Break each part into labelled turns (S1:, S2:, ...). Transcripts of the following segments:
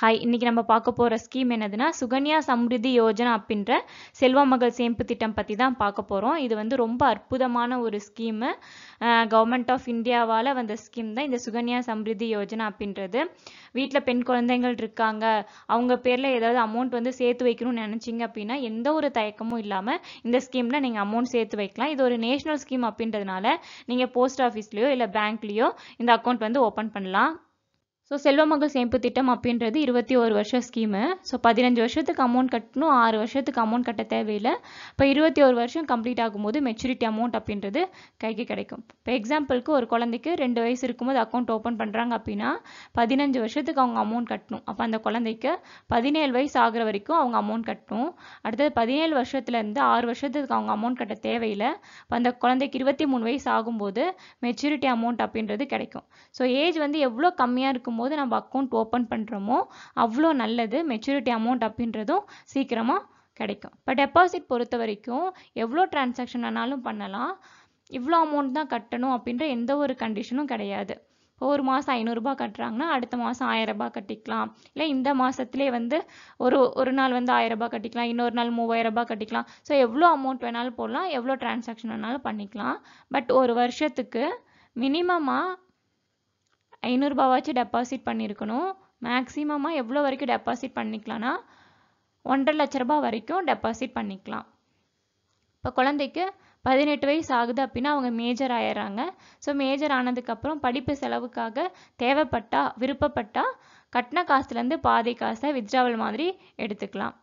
S1: hi இன்றைக்கி நம்ம பார்க்க போகிற ஸ்கீம் என்னதுன்னா சுகன்யா சம்ருதி யோஜனா அப்படின்ற செல்வ மகள் சேமிப்பு திட்டம் பற்றி தான் பார்க்க போகிறோம் இது வந்து ரொம்ப அற்புதமான ஒரு ஸ்கீமு கவர்மெண்ட் ஆஃப் இந்தியாவால் வந்த ஸ்கீம் தான் இந்த சுகன்யா சம்ருதி யோஜனா அப்படின்றது வீட்டில் பெண் குழந்தைகள் இருக்காங்க அவங்க பேரில் ஏதாவது அமௌண்ட் வந்து சேர்த்து வைக்கணும்னு நினச்சிங்க அப்படின்னா எந்த ஒரு தயக்கமும் இல்லாமல் இந்த ஸ்கீமில் நீங்கள் அமௌண்ட் சேர்த்து வைக்கலாம் இது ஒரு நேஷ்னல் ஸ்கீம் அப்படின்றதுனால நீங்கள் போஸ்ட் ஆஃபீஸ்லேயோ இல்லை பேங்க்லேயோ இந்த அக்கௌண்ட் வந்து ஓப்பன் பண்ணலாம் ஸோ செல்வமகள் சேமிப்பு திட்டம் அப்படின்றது இருபத்தி ஒரு வருஷம் ஸ்கீமு ஸோ பதினஞ்சு வருஷத்துக்கு அமௌண்ட் கட்டணும் ஆறு வருஷத்துக்கு அமௌண்ட் கட்ட தேவையில்லை இப்போ இருபத்தி ஒரு வருஷம் கம்ப்ளீட் ஆகும்போது மெச்சூரிட்டி அமௌண்ட் அப்படின்றது கைக்கு கிடைக்கும் இப்போ எக்ஸாம்பிளுக்கு ஒரு குழந்தைக்கு ரெண்டு வயசு இருக்கும்போது அக்கௌண்ட் ஓப்பன் பண்ணுறாங்க அப்படின்னா பதினஞ்சு வருஷத்துக்கு அவங்க அமௌண்ட் கட்டணும் அப்போ அந்த குழந்தைக்கு பதினேழு வயசு ஆகிற வரைக்கும் அவங்க அமௌண்ட் கட்டணும் அடுத்தது பதினேழு வருஷத்துலேருந்து ஆறு வருஷத்துக்கு அவங்க அமௌண்ட் கட்ட தேவையில்லை இப்போ அந்த குழந்தைக்கு இருபத்தி மூணு வயசு ஆகும்போது மெச்சூரிட்டி அமௌண்ட் அப்படின்றது கிடைக்கும் ஸோ ஏஜ் வந்து எவ்வளோ கம்மியாக இருக்கும் போது நம்ம அக்கௌண்ட் ஓப்பன் பண்ணுறோமோ அவ்வளோ நல்லது மெச்சூரிட்டி அமௌண்ட் அப்படின்றதும் சீக்கிரமாக கிடைக்கும் இப்போ டெபாசிட் பொறுத்த வரைக்கும் எவ்வளோ டிரான்சாக்ஷன் வேணாலும் பண்ணலாம் இவ்வளோ அமௌண்ட் தான் கட்டணும் அப்படின்ற எந்த ஒரு கண்டிஷனும் கிடையாது இப்போ ஒரு மாதம் ஐநூறுரூபா கட்டுறாங்கன்னா அடுத்த மாதம் ஆயிரரூபா கட்டிக்கலாம் இல்லை இந்த மாதத்துலேயே வந்து ஒரு ஒரு நாள் வந்து ஆயிரரூபா கட்டிக்கலாம் இன்னொரு நாள் மூவாயிரரூபா கட்டிக்கலாம் ஸோ எவ்வளோ அமௌண்ட் வேணாலும் போடலாம் எவ்வளோ டிரான்சாக்ஷன் வேணாலும் பண்ணிக்கலாம் பட் ஒரு வருஷத்துக்கு மினிமமாக ஐநூறுரூபாவாச்சும் டெபாசிட் பண்ணியிருக்கணும் மேக்ஸிமமாக எவ்வளோ வரைக்கும் டெபாசிட் பண்ணிக்கலான்னா ஒன்றரை லட்ச ரூபா வரைக்கும் டெபாசிட் பண்ணிக்கலாம் இப்போ குழந்தைக்கு பதினெட்டு வயசு ஆகுது அப்படின்னா அவங்க மேஜர் ஆயிடுறாங்க ஸோ மேஜர் ஆனதுக்கப்புறம் படிப்பு செலவுக்காக தேவைப்பட்டா விருப்பப்பட்டா கட்டின காசுலேருந்து பாதி காசை வித்ராவல் மாதிரி எடுத்துக்கலாம்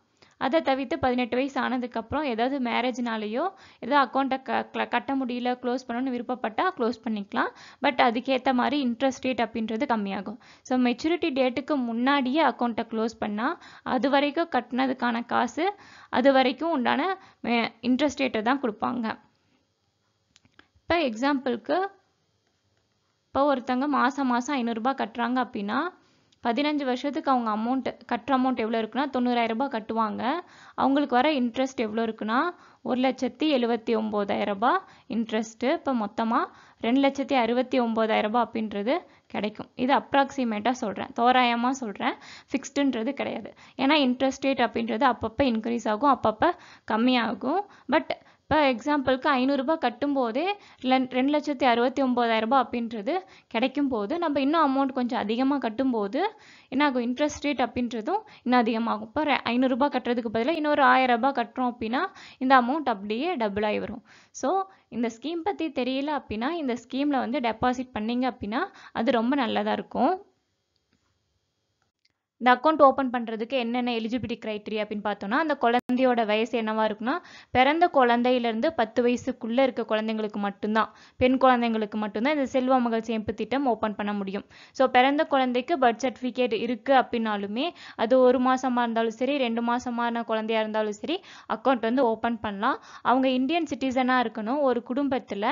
S1: அதை தவிர்த்து பதினெட்டு வயசு ஆனதுக்கப்புறம் ஏதாவது மேரேஜ்னாலேயோ ஏதோ அக்கௌண்ட்டை க கட்ட முடியல க்ளோஸ் பண்ணணும்னு விருப்பப்பட்டால் க்ளோஸ் பண்ணிக்கலாம் பட் அதுக்கேற்ற மாதிரி இன்ட்ரெஸ்ட் ரேட் அப்படின்றது கம்மியாகும் ஸோ மெச்சூரிட்டி டேட்டுக்கு முன்னாடியே அக்கௌண்ட்டை க்ளோஸ் பண்ணால் அது வரைக்கும் கட்டினதுக்கான காசு அது வரைக்கும் உண்டான இன்ட்ரெஸ்ட் ரேட்டை தான் கொடுப்பாங்க இப்போ எக்ஸாம்பிளுக்கு இப்போ ஒருத்தவங்க மாதம் மாதம் ஐநூறுரூபா கட்டுறாங்க அப்படின்னா பதினஞ்சு வருஷத்துக்கு அவங்க அமௌண்ட் கட்டுற அமௌண்ட் எவ்வளோ இருக்குன்னா தொண்ணூறாயிரம் ரூபாய் கட்டுவாங்க அவங்களுக்கு வர இன்ட்ரெஸ்ட் எவ்வளோ இருக்குன்னா ஒரு லட்சத்தி எழுபத்தி ஒம்போதாயிரம் ரூபாய் இன்ட்ரெஸ்ட்டு இப்போ மொத்தமாக ரெண்டு லட்சத்தி அறுபத்தி ஒம்போதாயிரம் ரூபாய் அப்படின்றது கிடைக்கும் இது அப்ராக்சிமேட்டாக சொல்கிறேன் தோராயமாக சொல்கிறேன் ஃபிக்ஸ்டுன்றது கிடையாது ஏன்னா இன்ட்ரெஸ்ட் ரேட் அப்படின்றது அப்பப்போ இன்க்ரீஸ் ஆகும் அப்பப்போ கம்மியாகும் பட் இப்போ எக்ஸாம்பிளுக்கு ஐநூறுரூபா கட்டும்போதே லென் ரெண்டு லட்சத்தி அறுபத்தி ஒம்பதாயிரரூபா அப்படின்றது கிடைக்கும் போது நம்ம இன்னும் அமௌண்ட் கொஞ்சம் அதிகமாக கட்டும்போது என்னாகும் இன்ட்ரெஸ்ட் ரேட் அப்படின்றதும் இன்னும் அதிகமாகும் இப்போ ஐநூறுரூபா கட்டுறதுக்கு பதிலாக இன்னொரு ஆயிரரூபா கட்டுறோம் அப்படின்னா இந்த அமௌண்ட் அப்படியே டபுள் ஆகி வரும் ஸோ இந்த ஸ்கீம் பற்றி தெரியல அப்படின்னா இந்த ஸ்கீமில் வந்து டெபாசிட் பண்ணிங்க அப்படின்னா அது ரொம்ப நல்லதாக இருக்கும் இந்த அக்கௌண்ட் ஓப்பன் பண்ணுறதுக்கு என்னென்ன எலிஜிபிலிட்டி க்ரைட்டீரியா அப்படின்னு பார்த்தோம்னா அந்த குழந்தையோட வயசு என்னவா இருக்குன்னா பிறந்த குழந்தையிலேருந்து பத்து வயசுக்குள்ளே இருக்க குழந்தைங்களுக்கு மட்டும்தான் பெண் குழந்தைங்களுக்கு மட்டும்தான் இந்த செல்வ மகள் சேமிப்பு திட்டம் ஓப்பன் பண்ண முடியும் ஸோ பிறந்த குழந்தைக்கு பர்த் சர்டிஃபிகேட் இருக்குது அப்படின்னாலுமே அது ஒரு மாதமாக இருந்தாலும் சரி ரெண்டு மாதமான குழந்தையா இருந்தாலும் சரி அக்கௌண்ட் வந்து ஓப்பன் பண்ணலாம் அவங்க இந்தியன் சிட்டிசனாக இருக்கணும் ஒரு குடும்பத்தில்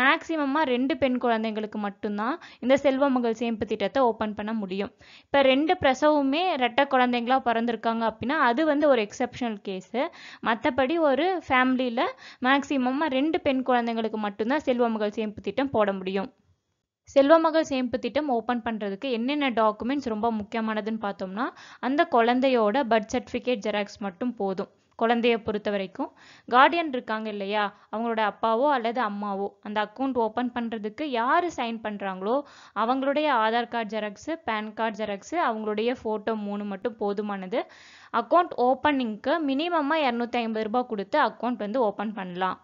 S1: மேக்ஸிமமாக ரெண்டு பெண் குழந்தைங்களுக்கு மட்டும்தான் இந்த செல்வ மகள் சேமிப்பு திட்டத்தை ஓப்பன் பண்ண முடியும் இப்போ ரெண்டு பிரசவம் எல்லாருமே ரெட்டை குழந்தைங்களா பிறந்திருக்காங்க அப்படின்னா அது வந்து ஒரு எக்ஸப்ஷனல் கேஸு மற்றபடி ஒரு ஃபேமிலியில் மேக்ஸிமமாக ரெண்டு பெண் குழந்தைங்களுக்கு மட்டும்தான் செல்வமகள் சேமிப்பு திட்டம் போட முடியும் செல்வமகள் சேமிப்பு திட்டம் ஓப்பன் பண்ணுறதுக்கு என்னென்ன டாக்குமெண்ட்ஸ் ரொம்ப முக்கியமானதுன்னு பார்த்தோம்னா அந்த குழந்தையோட பர்த் சர்டிஃபிகேட் ஜெராக்ஸ் மட்டும் போதும் குழந்தைய பொறுத்த வரைக்கும் கார்டியன் இருக்காங்க இல்லையா அவங்களோட அப்பாவோ அல்லது அம்மாவோ அந்த அக்கௌண்ட் ஓப்பன் பண்ணுறதுக்கு யார் சைன் பண்ணுறாங்களோ அவங்களுடைய Aadhaar card xerox PAN card xerox அவங்களுடைய ஃபோட்டோ மூணு மட்டும் போதுமானது அக்கௌண்ட் ஓப்பனிங்க்கு மினிமமாக இரநூத்தி ஐம்பது ரூபாய் கொடுத்து அக்கௌண்ட் வந்து ஓப்பன் பண்ணலாம்